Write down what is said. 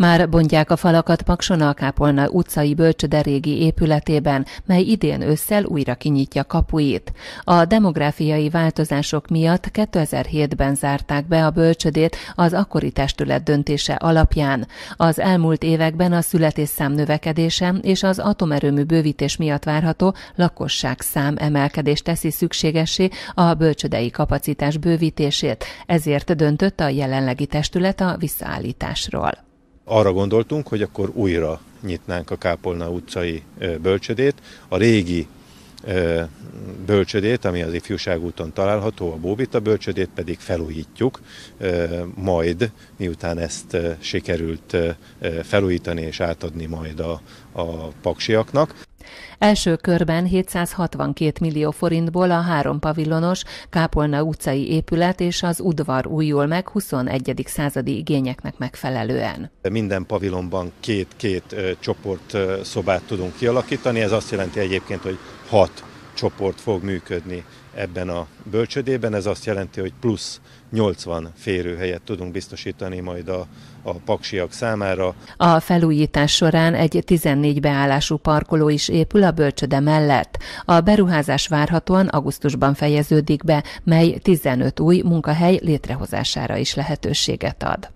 Már bontják a falakat Pakson a Kápolna utcai bölcsöderégi épületében, mely idén ősszel újra kinyitja kapuit. A demográfiai változások miatt 2007-ben zárták be a bölcsödét az akkori testület döntése alapján. Az elmúlt években a születésszám növekedése és az atomerőmű bővítés miatt várható lakosság szám emelkedés teszi szükségessé a bölcsödei kapacitás bővítését, ezért döntött a jelenlegi testület a visszaállításról arra gondoltunk, hogy akkor újra nyitnánk a Kápolna utcai bölcsödét, a régi bölcsödét, ami az úton található, a Bóvita bölcsödét pedig felújítjuk, majd miután ezt sikerült felújítani és átadni majd a, a paksiaknak. Első körben 762 millió forintból a három pavillonos Kápolna utcai épület és az udvar újul meg 21. századi igényeknek megfelelően. Minden pavilonban két-két csoport szobát tudunk kialakítani, ez azt jelenti egyébként, hogy hat csoport fog működni ebben a bölcsödében. Ez azt jelenti, hogy plusz 80 férőhelyet tudunk biztosítani majd a, a paksiak számára. A felújítás során egy 14 beállású parkoló is épül a bölcsöde mellett. A beruházás várhatóan augusztusban fejeződik be, mely 15 új munkahely létrehozására is lehetőséget ad.